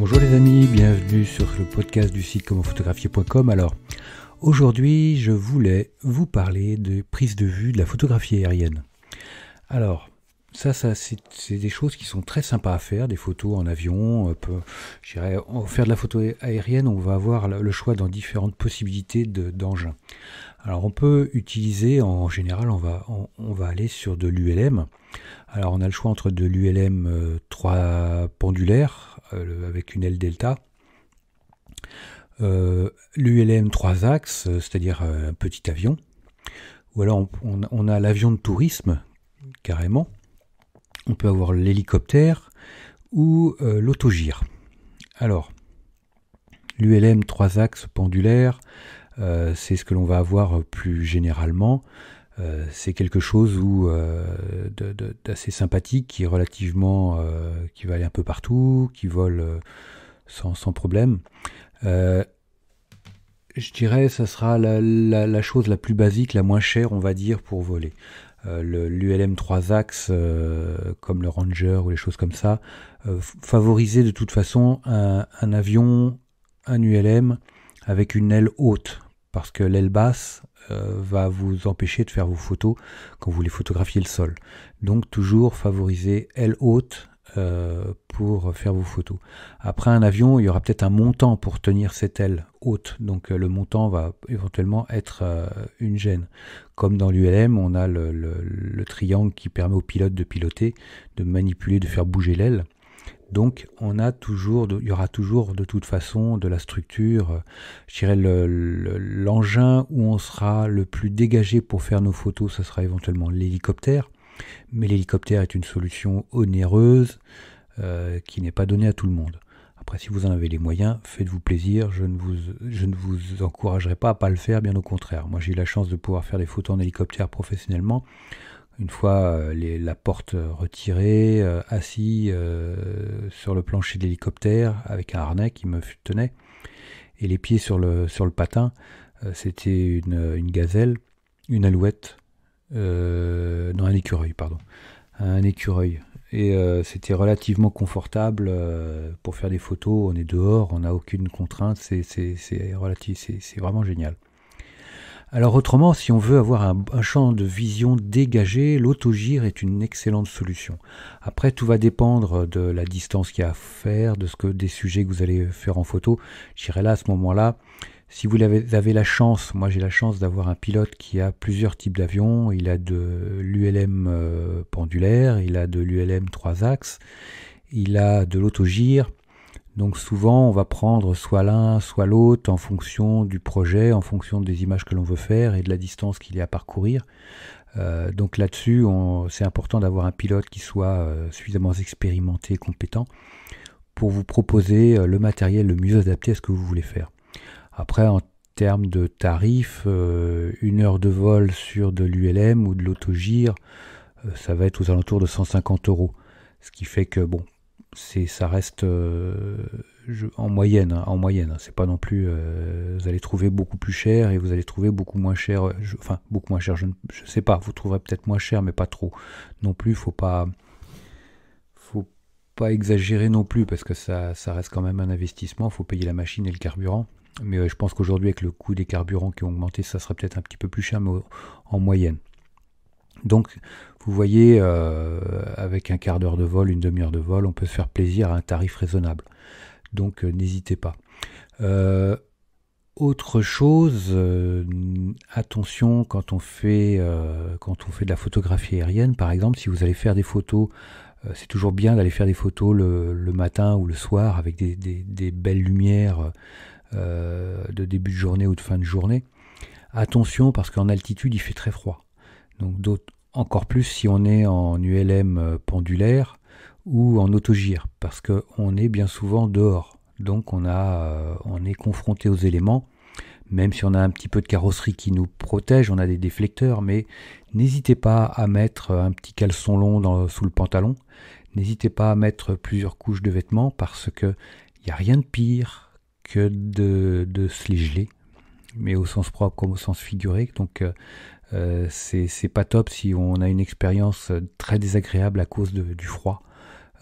Bonjour les amis, bienvenue sur le podcast du site commentphotographier.com Alors aujourd'hui je voulais vous parler de prise de vue de la photographie aérienne. Alors ça, c'est des choses qui sont très sympas à faire, des photos en avion. Euh, je dirais, faire de la photo aérienne, on va avoir le choix dans différentes possibilités d'engins. Alors on peut utiliser, en général, on va, on va aller sur de l'ULM. Alors on a le choix entre de l'ULM 3 euh, pendulaire, euh, avec une aile delta. Euh, L'ULM 3 axes, euh, c'est-à-dire un petit avion. Ou alors on, a l'avion de tourisme, carrément. On peut avoir l'hélicoptère ou l'autogire. Alors, l'ULM 3 axes pendulaire, c'est ce que l'on va avoir plus généralement. Euh, c'est quelque chose euh, d'assez sympathique, qui est relativement, euh, qui va aller un peu partout, qui vole sans, problème. je dirais, ce sera la, chose la plus basique, la moins chère, on va dire, pour voler. L'ULM 3 axes, comme le Ranger ou les choses comme ça, favoriser de toute façon un, un avion, un ULM avec une aile haute parce que l'aile basse euh, va vous empêcher de faire vos photos quand vous voulez photographier le sol. Donc toujours favoriser aile haute euh, pour faire vos photos. Après un avion, il y aura peut-être un montant pour tenir cette aile haute, donc euh, le montant va éventuellement être une gêne. Comme dans l'ULM, on a le triangle qui permet au pilote de piloter, de manipuler, de faire bouger l'aile. Donc on a toujours, il y aura toujours de toute façon de la structure, euh, je dirais l'engin où on sera le plus dégagé pour faire nos photos, ce sera éventuellement l'hélicoptère. Mais l'hélicoptère est une solution onéreuse euh, qui n'est pas donnée à tout le monde. Après, si vous en avez les moyens, faites-vous plaisir. Je ne vous, je ne vous encouragerai pas à pas le faire, bien au contraire. Moi, j'ai eu la chance de pouvoir faire des photos en hélicoptère professionnellement une fois euh, la porte euh, retirée, euh, assis sur le plancher de l'hélicoptère avec un harnais qui me tenait et les pieds sur le, sur le patin, c'était une, gazelle, une alouette, non un écureuil pardon, un écureuil. Et c'était relativement confortable pour faire des photos. On est dehors, on n'a aucune contrainte. C'est c'est vraiment génial. Alors autrement, si on veut avoir un, champ de vision dégagé, l'autogire est une excellente solution. Après, tout va dépendre de la distance qu'il y a à faire, de ce que, des sujets que vous allez faire en photo. J'irai là à ce moment-là. Si vous avez, la chance, moi j'ai la chance d'avoir un pilote qui a plusieurs types d'avions. Il a de l'ULM euh, pendulaire, il a de l'ULM trois axes, il a de l'autogire donc souvent, on va prendre soit l'un, soit l'autre en fonction du projet, en fonction des images que l'on veut faire et de la distance qu'il y a à parcourir. Euh, donc là-dessus, c'est important d'avoir un pilote qui soit euh, suffisamment expérimenté et compétent pour vous proposer euh, le matériel le mieux adapté à ce que vous voulez faire. Après, en termes de tarifs, une heure de vol sur de l'ULM ou de l'autogire, ça va être aux alentours de 150 euros. Ce qui fait que, bon, c'est ça reste euh, en moyenne hein, en moyenne hein. c'est pas non plus euh, vous allez trouver beaucoup plus cher et vous allez trouver beaucoup moins cher euh, je, enfin beaucoup moins cher je ne sais pas vous trouverez peut-être moins cher mais pas trop non plus faut pas faut pas exagérer non plus parce que ça, reste quand même un investissement faut payer la machine et le carburant mais je pense qu'aujourd'hui avec le coût des carburants qui ont augmenté ça serait peut-être un petit peu plus cher mais en moyenne donc vous voyez, euh, avec un quart d'heure de vol, une demi-heure de vol, on peut se faire plaisir à un tarif raisonnable. Donc euh, n'hésitez pas. Euh, autre chose, attention quand on, fait, quand on fait de la photographie aérienne, par exemple, si vous allez faire des photos, c'est toujours bien d'aller faire des photos le, matin ou le soir avec des, belles lumières de début de journée ou de fin de journée. Attention parce qu'en altitude, il fait très froid. Donc d'autres encore plus si on est en ULM euh, pendulaire ou en autogire, parce qu'on est bien souvent dehors. Donc on, a, euh, on est confronté aux éléments, même si on a un petit peu de carrosserie qui nous protège, on a des déflecteurs, mais n'hésitez pas à mettre un petit caleçon long sous le pantalon, n'hésitez pas à mettre plusieurs couches de vêtements, parce qu'il n'y a rien de pire que de, de se les geler, mais au sens propre comme au sens figuré. Donc euh, euh, c'est pas top si on a une expérience euh, très désagréable à cause du froid.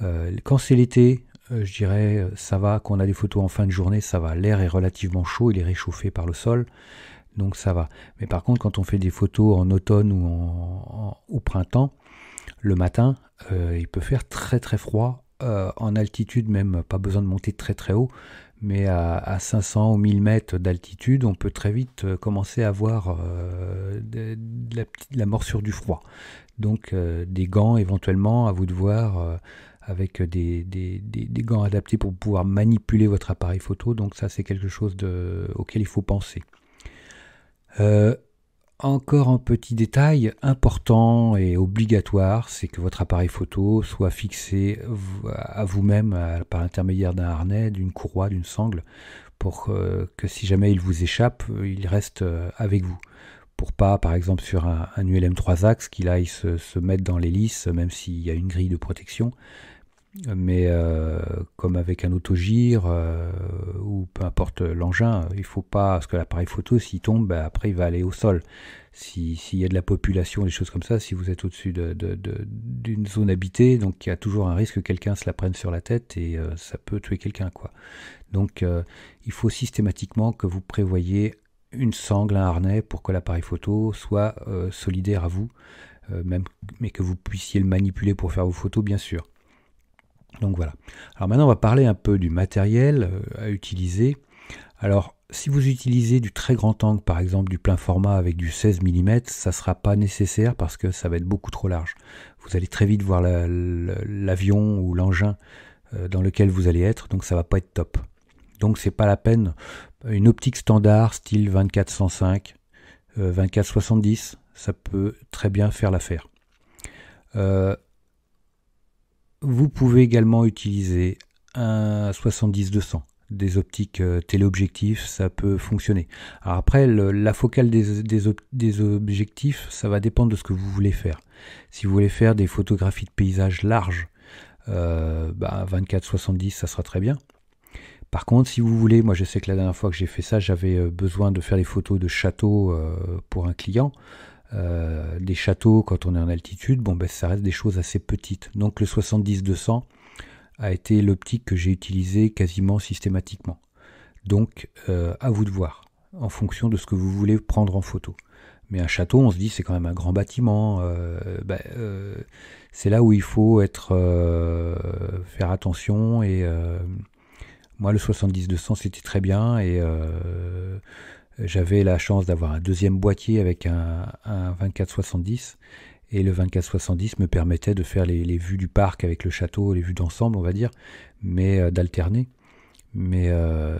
Euh, quand c'est l'été, je dirais ça va, quand on a des photos en fin de journée, ça va. L'air est relativement chaud, il est réchauffé par le sol, donc ça va. Mais par contre, quand on fait des photos en automne ou en, au printemps, le matin, il peut faire très très froid. en altitude même, pas besoin de monter très très haut mais à, 500 ou 1000 mètres d'altitude, on peut très vite euh, commencer à avoir euh, de, la, morsure du froid. Donc euh, des gants éventuellement à vous de voir avec des, gants adaptés pour pouvoir manipuler votre appareil photo. Donc ça c'est quelque chose auquel il faut penser. Encore un petit détail important et obligatoire, c'est que votre appareil photo soit fixé à vous-même par l'intermédiaire d'un harnais, d'une courroie, d'une sangle, pour euh, que si jamais il vous échappe, euh, il reste euh, avec vous. Pour pas, par exemple, sur un, ULM 3 axes, qu'il aille se, mettre dans l'hélice, même s'il y a une grille de protection, mais euh, comme avec un autogire euh, ou peu importe l'engin, il faut pas, parce que l'appareil photo, s'il tombe, ben, après il va aller au sol. S'il y a de la population, des choses comme ça, si vous êtes au-dessus d'une zone habitée, donc il y a toujours un risque que quelqu'un se la prenne sur la tête et euh, ça peut tuer quelqu'un. quoi. Donc il faut systématiquement que vous prévoyez une sangle, un harnais pour que l'appareil photo soit solidaire à vous, même, mais que vous puissiez le manipuler pour faire vos photos, bien sûr. Donc voilà. Alors maintenant, on va parler un peu du matériel euh, à utiliser. Alors, si vous utilisez du très grand angle, par exemple du plein format avec du 16 mm, ça sera pas nécessaire parce que ça va être beaucoup trop large. Vous allez très vite voir l'avion ou l'engin euh, dans lequel vous allez être, donc ça va pas être top. Donc c'est pas la peine. Une optique standard, style 24-105, 24-70, euh, ça peut très bien faire l'affaire. Vous pouvez également utiliser un 70-200 des optiques euh, téléobjectifs, ça peut fonctionner. après, la focale des, objectifs, ça va dépendre de ce que vous voulez faire. Si vous voulez faire des photographies de paysages larges, 24-70, euh, bah, ça sera très bien. Par contre, si vous voulez, moi je sais que la dernière fois que j'ai fait ça, j'avais euh, besoin de faire des photos de châteaux pour un client des euh, châteaux quand on est en altitude, bon ben ça reste des choses assez petites. Donc le 70-200 a été l'optique que j'ai utilisée quasiment systématiquement. Donc euh, à vous de voir, en fonction de ce que vous voulez prendre en photo. Mais un château, on se dit, c'est quand même un grand bâtiment. Euh, ben, c'est là où il faut être, faire attention. Et moi, le 70-200, c'était très bien. Et j'avais la chance d'avoir un deuxième boîtier avec un, un 24-70 et le 24-70 me permettait de faire les, vues du parc avec le château, les vues d'ensemble, on va dire, mais euh, d'alterner. Mais euh,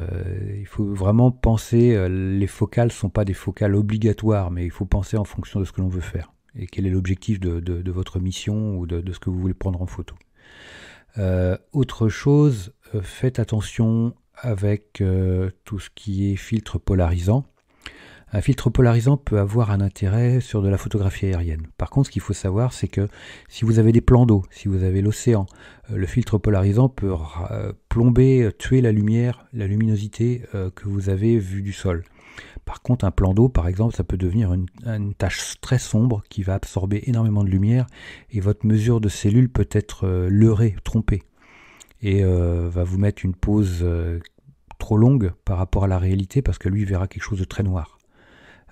il faut vraiment penser, euh, les focales ne sont pas des focales obligatoires, mais il faut penser en fonction de ce que l'on veut faire et quel est l'objectif de, votre mission ou de, de, ce que vous voulez prendre en photo. autre chose, faites attention avec euh, tout ce qui est filtre polarisant. Un filtre polarisant peut avoir un intérêt sur de la photographie aérienne. Par contre, ce qu'il faut savoir, c'est que si vous avez des plans d'eau, si vous avez l'océan, euh, le filtre polarisant peut euh, plomber, tuer la lumière, la luminosité que vous avez vue du sol. Par contre, un plan d'eau, par exemple, ça peut devenir une, une, tache très sombre qui va absorber énormément de lumière et votre mesure de cellule peut être leurrée, trompée et euh, va vous mettre une pause euh, trop longue par rapport à la réalité parce que lui verra quelque chose de très noir.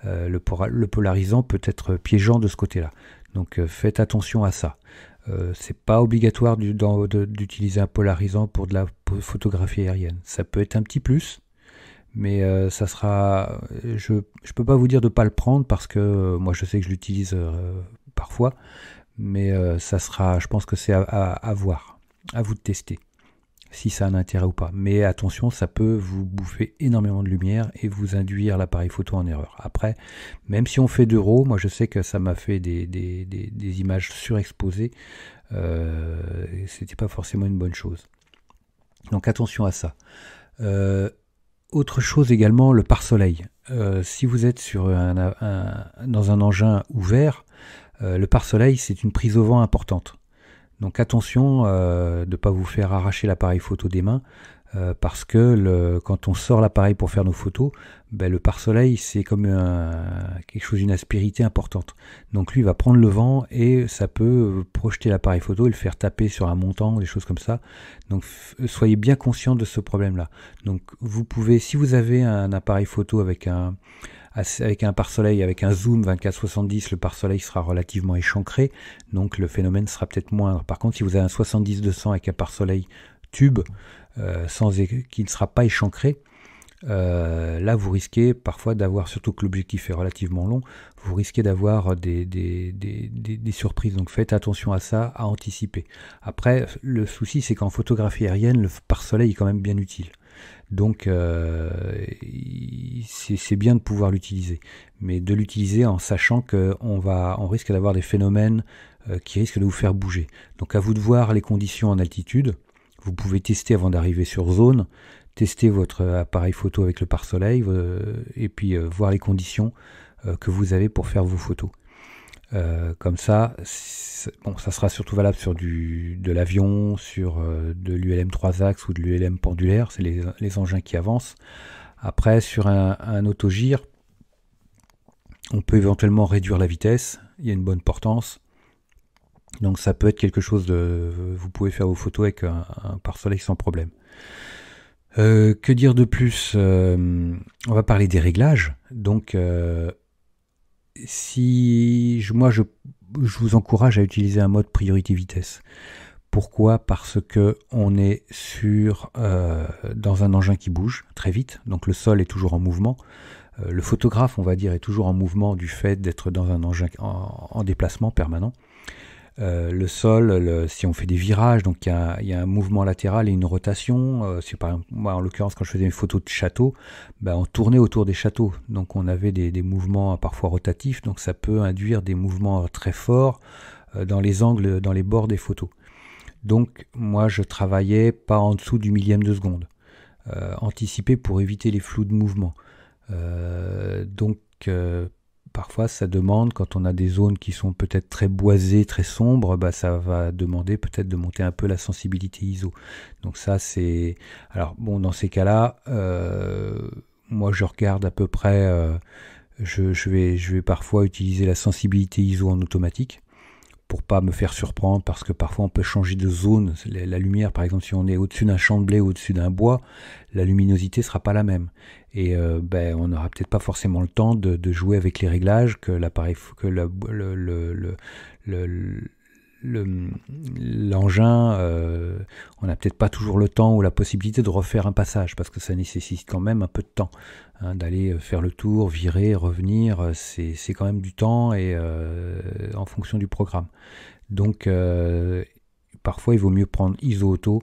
Euh, le, polarisant peut être piégeant de ce côté-là. Donc faites attention à ça. Euh, c'est pas obligatoire d'utiliser un polarisant pour de la photographie aérienne. Ça peut être un petit plus, mais ça sera. Je ne peux pas vous dire de pas le prendre parce que moi je sais que je l'utilise parfois, mais ça sera. Je pense que c'est à voir, à vous de tester si ça a un intérêt ou pas. Mais attention, ça peut vous bouffer énormément de lumière et vous induire l'appareil photo en erreur. Après, même si on fait d'euros, moi je sais que ça m'a fait des, images surexposées, ce euh, c'était pas forcément une bonne chose. Donc attention à ça. Euh, autre chose également, le pare-soleil. Euh, si vous êtes sur un, dans un engin ouvert, le pare-soleil c'est une prise au vent importante. Donc attention euh, de ne pas vous faire arracher l'appareil photo des mains euh, parce que le, quand on sort l'appareil pour faire nos photos, ben, le pare-soleil c'est comme un, quelque chose, une aspérité importante. Donc lui va prendre le vent et ça peut projeter l'appareil photo et le faire taper sur un montant, des choses comme ça. Donc soyez bien conscient de ce problème-là. Donc vous pouvez, si vous avez un appareil photo avec un, avec un pare-soleil, avec un zoom 24-70, le pare-soleil sera relativement échancré, donc le phénomène sera peut-être moindre. Par contre, si vous avez un 70-200 avec un pare-soleil tube, euh, sans, qui ne sera pas échancré, euh, là vous risquez parfois d'avoir, surtout que l'objectif est relativement long, vous risquez d'avoir des, des, surprises. Donc faites attention à ça, à anticiper. Après, le souci c'est qu'en photographie aérienne, le pare-soleil est quand même bien utile. Donc euh, c'est bien de pouvoir l'utiliser, mais de l'utiliser en sachant qu'on va, on risque d'avoir des phénomènes euh, qui risquent de vous faire bouger. Donc à vous de voir les conditions en altitude. Vous pouvez tester avant d'arriver sur zone, tester votre appareil photo avec le pare-soleil euh, et puis voir les conditions que vous avez pour faire vos photos. Euh, comme ça, ça sera surtout valable sur du, de l'avion, sur euh, de l'ULM 3 axes ou de l'ULM pendulaire, c'est les, engins qui avancent. Après, sur un, autogire, on peut éventuellement réduire la vitesse, il y a une bonne portance. Donc ça peut être quelque chose de... Vous pouvez faire vos photos avec un, pare-soleil sans problème. Euh, que dire de plus On va parler des réglages. Donc si moi je, je, vous encourage à utiliser un mode priorité vitesse. Pourquoi Parce que on est sur euh, dans un engin qui bouge très vite, donc le sol est toujours en mouvement. Euh, le photographe, on va dire, est toujours en mouvement du fait d'être dans un engin en déplacement permanent. Euh, le sol, si on fait des virages, donc il y, a un mouvement latéral et une rotation. Euh, par exemple, moi, en l'occurrence, quand je faisais mes photos de château, ben, on tournait autour des châteaux. Donc on avait des, mouvements parfois rotatifs, donc ça peut induire des mouvements très forts euh, dans les angles, dans les bords des photos. Donc moi, je travaillais pas en dessous du millième de seconde, anticipé pour éviter les flous de mouvement. donc parfois ça demande, quand on a des zones qui sont peut-être très boisées, très sombres, bah, ça va demander peut-être de monter un peu la sensibilité ISO. Donc ça c'est... Alors bon, dans ces cas-là, euh, moi je regarde à peu près... Euh, je, je, vais, je vais parfois utiliser la sensibilité ISO en automatique pour pas me faire surprendre parce que parfois on peut changer de zone. La lumière, par exemple, si on est au-dessus d'un champ de blé au-dessus d'un bois, la luminosité sera pas la même. Et euh, ben, on n'aura peut-être pas forcément le temps de, jouer avec les réglages que l'appareil, que le, le l'engin, le, euh, on n'a peut-être pas toujours le temps ou la possibilité de refaire un passage parce que ça nécessite quand même un peu de temps. Hein, d'aller euh, faire le tour, virer, revenir, euh, c'est quand même du temps et en fonction du programme. Donc parfois il vaut mieux prendre ISO auto,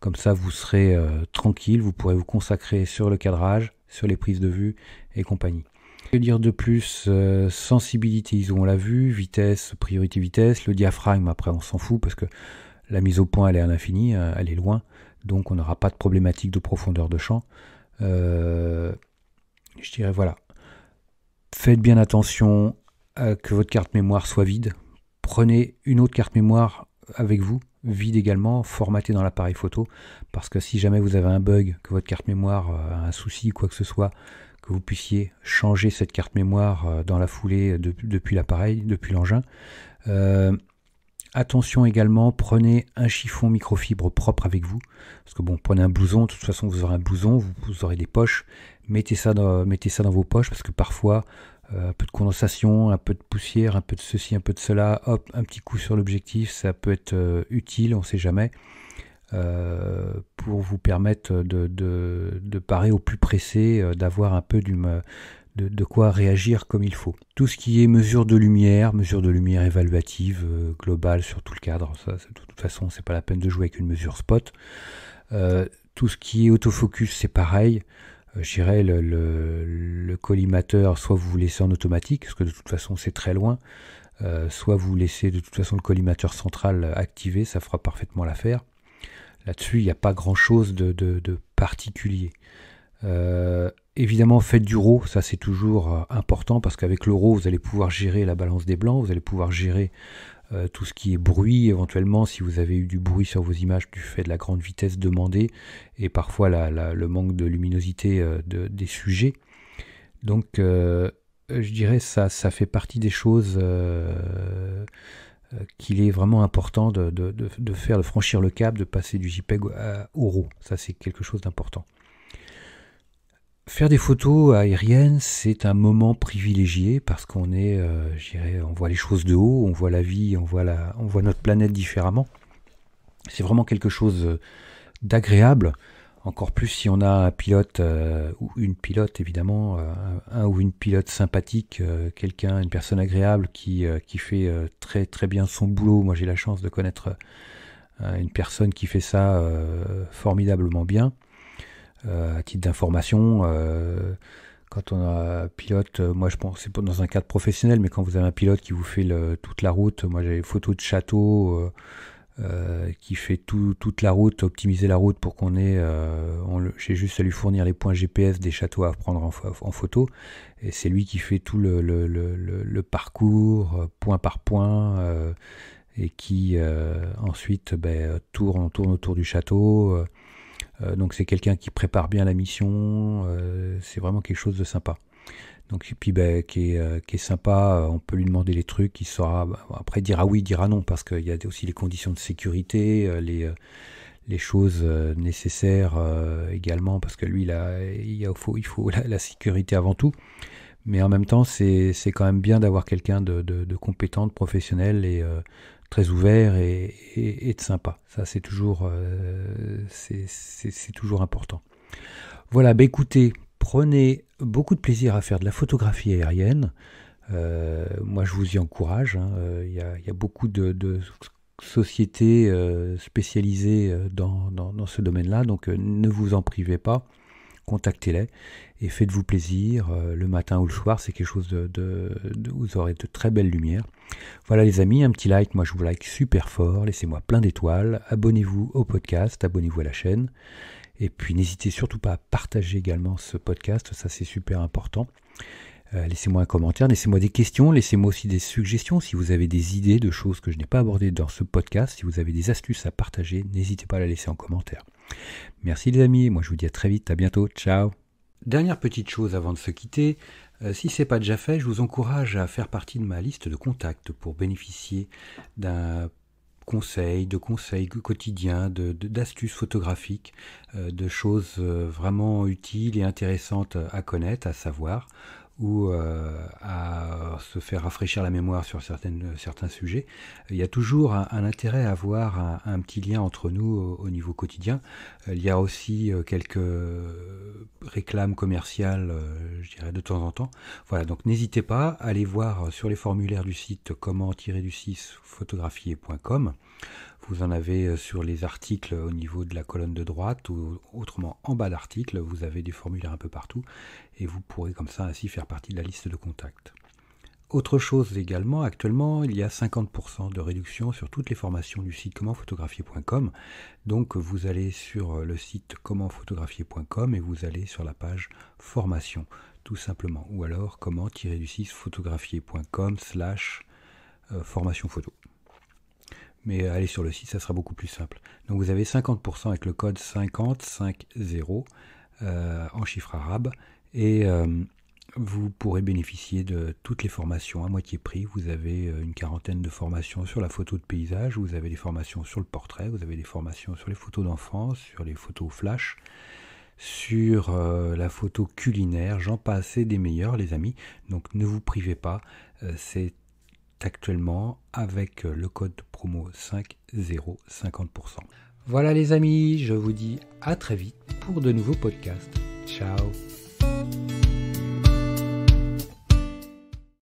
comme ça vous serez tranquille, vous pourrez vous consacrer sur le cadrage, sur les prises de vue et compagnie. Que dire de plus euh, Sensibilité ISO, on l'a vu, vitesse, priorité vitesse, le diaphragme, après on s'en fout parce que la mise au point elle est à l'infini, euh, elle est loin, donc on n'aura pas de problématique de profondeur de champ. Euh, je dirais voilà. Faites bien attention à que votre carte mémoire soit vide. Prenez une autre carte mémoire avec vous, vide également, formatée dans l'appareil photo, parce que si jamais vous avez un bug, que votre carte mémoire a un souci ou quoi que ce soit, que vous puissiez changer cette carte mémoire euh, dans la foulée euh, depuis l'appareil, depuis l'engin. Euh, attention également, prenez un chiffon microfibre propre avec vous. Parce que bon, prenez un blouson, de toute façon vous aurez un blouson, vous, aurez des poches. Mettez ça, dans, mettez ça dans vos poches parce que parfois, un peu de condensation, un peu de poussière, un peu de ceci, un peu de cela, hop, un petit coup sur l'objectif, ça peut être utile, on ne sait jamais. Euh, pour vous permettre de, parer au plus pressé, euh, d'avoir un peu de, quoi réagir comme il faut. Tout ce qui est mesure de lumière, mesure de lumière évaluative, euh, globale sur tout le cadre, de toute façon, c'est pas la peine de jouer avec une mesure spot. tout ce qui est autofocus, c'est pareil. Je dirais le, collimateur, soit vous vous laissez en automatique, parce que de toute façon c'est très loin, soit vous laissez de toute façon le collimateur central activé, ça fera parfaitement l'affaire. Là-dessus, il n'y a pas grand-chose de, particulier. Euh, évidemment, faites du RAW, ça c'est toujours euh, important parce qu'avec le RAW, vous allez pouvoir gérer la balance des blancs, vous allez pouvoir gérer euh, tout ce qui est bruit, éventuellement si vous avez eu du bruit sur vos images du fait de la grande vitesse demandée et parfois le manque de luminosité des sujets. Donc, je dirais ça, ça fait partie des choses euh, qu'il est vraiment important de, faire, franchir le cap, de passer du JPEG au RAW. Ça, c'est quelque chose d'important. Faire des photos aériennes, c'est un moment privilégié parce qu'on est, euh, on voit les choses de haut, on voit la vie, on voit notre planète différemment. C'est vraiment quelque chose euh, d'agréable encore plus si on a un pilote euh, ou une pilote évidemment, euh, un ou une pilote sympathique, euh, quelqu'un, une personne agréable qui, qui fait très très bien son boulot. Moi j'ai la chance de connaître une personne qui fait ça formidablement bien. à titre d'information, quand on a un pilote, moi je pense c'est dans un cadre professionnel, mais quand vous avez un pilote qui vous fait le, toute la route, moi j'ai des photos de châteaux euh, qui fait toute la route, optimiser la route pour qu'on ait. Euh, j'ai juste à lui fournir les points GPS des châteaux à prendre en, photo. Et c'est lui qui fait tout le, parcours, euh, point par point, et qui ensuite ben, tourne, tourne autour du château. donc c'est quelqu'un qui prépare bien la mission. c'est vraiment quelque chose de sympa. Donc, ben, euh, qui, est, sympa, euh, on peut lui demander les trucs, il saura, euh, après, il dira oui, il dira non, parce qu'il y a aussi les conditions de sécurité, les, choses nécessaires également, parce que lui, il, a, il, faut, il faut la, sécurité avant tout. Mais en même temps, c'est quand même bien d'avoir quelqu'un de, compétent, de professionnel et très ouvert et, de sympa. Ça, c'est toujours, c'est toujours important. Voilà, ben, écoutez, Prenez beaucoup de plaisir à faire de la photographie aérienne. Euh, moi, je vous y encourage. Hein. Euh, il, y a, beaucoup de, sociétés euh, spécialisées dans, ce domaine-là, donc ne vous en privez pas contactez-les et faites-vous plaisir. le matin ou le soir, c'est quelque chose de, Vous aurez de très belles lumières. Voilà les amis, un petit like, moi je vous like super fort, laissez-moi plein d'étoiles, abonnez-vous au podcast, abonnez-vous à la chaîne. Et puis n'hésitez surtout pas à partager également ce podcast, ça c'est super important. Euh, laissez-moi un commentaire, laissez-moi des questions, laissez-moi aussi des suggestions si vous avez des idées de choses que je n'ai pas abordées dans ce podcast, si vous avez des astuces à partager, n'hésitez pas à la laisser en commentaire. Merci les amis, moi je vous dis à très vite, à bientôt, ciao. Dernière petite chose avant de se quitter, euh, si ce n'est pas déjà fait, je vous encourage à faire partie de ma liste de contacts pour bénéficier d'un conseils, de conseils quotidiens, d'astuces photographiques, euh, de choses euh, vraiment utiles et intéressantes à connaître, à savoir ou euh, à se faire rafraîchir la mémoire sur certaines, euh, certains sujets, il y a toujours un, intérêt à avoir un, petit lien entre nous au, niveau quotidien. Euh, il y a aussi quelques réclames commerciales, je dirais, de temps en temps. Voilà, donc n'hésitez pas, à aller voir sur les formulaires du site comment-du-6 photographier.com. Vous en avez euh, sur les articles au niveau de la colonne de droite ou autrement en bas d'article, vous avez des formulaires un peu partout et vous pourrez comme ça ainsi faire partie de la liste de contacts. Autre chose également, actuellement il y a 50% de réduction sur toutes les formations du site commentphotographier.com. Donc vous allez sur euh, le site commentphotographier.com et vous allez sur la page formation tout simplement. Ou alors comment du photographier.com slash euh, formation photo mais euh, allez sur le site, ça sera beaucoup plus simple. Donc vous avez 50% avec le code 5050 euh, en chiffre arabe, et euh, vous pourrez bénéficier de toutes les formations à moitié prix. Vous avez une quarantaine de formations sur la photo de paysage, vous avez des formations sur le portrait, vous avez des formations sur les photos d'enfance, sur les photos flash, sur la photo culinaire, j'en passe des meilleurs les amis. Donc ne vous privez pas, c'est actuellement avec euh, le code promo 5050%. Voilà les amis, je vous dis à très vite pour de nouveaux podcasts. Ciao